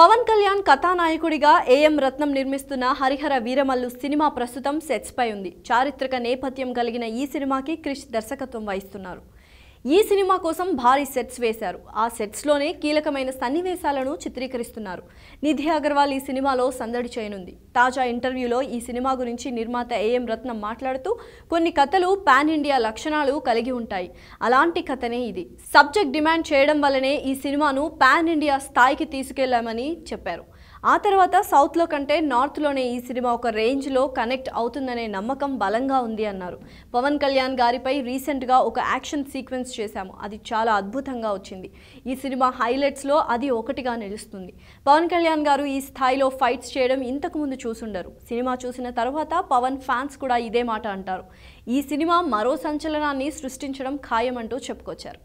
పవన్ కళ్యాణ్ కథానాయకుడిగా ఏఎం రత్నం నిర్మిస్తున్న హరిహర వీరమల్లు సినిమా ప్రస్తుతం సెట్స్ పై ఉంది చారిత్రక నేపథ్యం కలిగిన ఈ సినిమాకి క్రిష్ దర్శకత్వం వహిస్తున్నారు ఈ సినిమా కోసం భారీ సెట్స్ వేశారు ఆ సెట్స్లోనే కీలకమైన సన్నివేశాలను చిత్రీకరిస్తున్నారు నిధి అగర్వాల్ ఈ సినిమాలో సందడి చేయనుంది తాజా ఇంటర్వ్యూలో ఈ సినిమా గురించి నిర్మాత ఏఎం రత్నం మాట్లాడుతూ కొన్ని కథలు పాన్ ఇండియా లక్షణాలు కలిగి ఉంటాయి అలాంటి కథనే ఇది సబ్జెక్ట్ డిమాండ్ చేయడం వల్లనే ఈ సినిమాను పాన్ ఇండియా స్థాయికి తీసుకెళ్లామని చెప్పారు ఆ తర్వాత సౌత్లో కంటే నార్త్లోనే ఈ సినిమా ఒక రేంజ్లో కనెక్ట్ అవుతుందనే నమ్మకం బలంగా ఉంది అన్నారు పవన్ కళ్యాణ్ గారిపై రీసెంట్గా ఒక యాక్షన్ సీక్వెన్స్ చేశాము అది చాలా అద్భుతంగా వచ్చింది ఈ సినిమా హైలైట్స్లో అది ఒకటిగా నిలుస్తుంది పవన్ కళ్యాణ్ గారు ఈ స్థాయిలో ఫైట్స్ చేయడం ఇంతకుముందు చూసుండరు సినిమా చూసిన తర్వాత పవన్ ఫ్యాన్స్ కూడా ఇదే మాట అంటారు ఈ సినిమా మరో సంచలనాన్ని సృష్టించడం ఖాయమంటూ చెప్పుకొచ్చారు